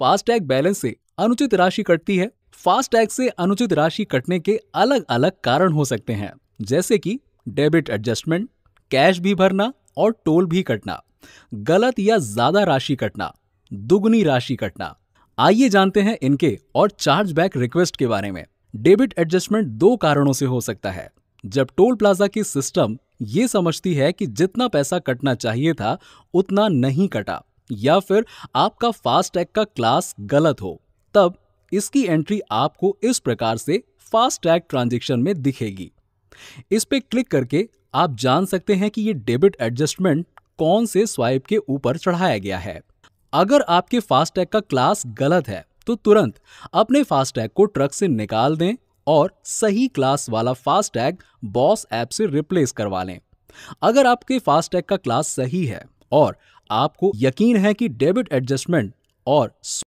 FASTag balance से अनुचित राशि कटती है फास्टैग से अनुचित राशि कटने के अलग अलग कारण हो सकते हैं जैसे कि डेबिट एडजस्टमेंट कैश भी भरना और टोल भी कटना गलत या ज्यादा राशि कटना दुगनी राशि कटना आइए जानते हैं इनके और चार्जबैक रिक्वेस्ट के बारे में डेबिट एडजस्टमेंट दो कारणों से हो सकता है जब टोल प्लाजा की सिस्टम ये समझती है कि जितना पैसा कटना चाहिए था उतना नहीं कटा या फिर आपका फास्टैग का क्लास गलत हो तब इसकी एंट्री आपको इस प्रकार से फास्टैग ट्रांजेक्शन में दिखेगी इस पर क्लिक करके आप जान सकते हैं कि ये डेबिट एडजस्टमेंट कौन से स्वाइप के ऊपर चढ़ाया गया है अगर आपके फास्टैग का क्लास गलत है तो तुरंत अपने फास्टैग को ट्रक से निकाल दें और सही क्लास वाला फास्टैग बॉस ऐप से रिप्लेस करवा लें अगर आपके फास्टैग का क्लास सही है और आपको यकीन है कि डेबिट एडजस्टमेंट और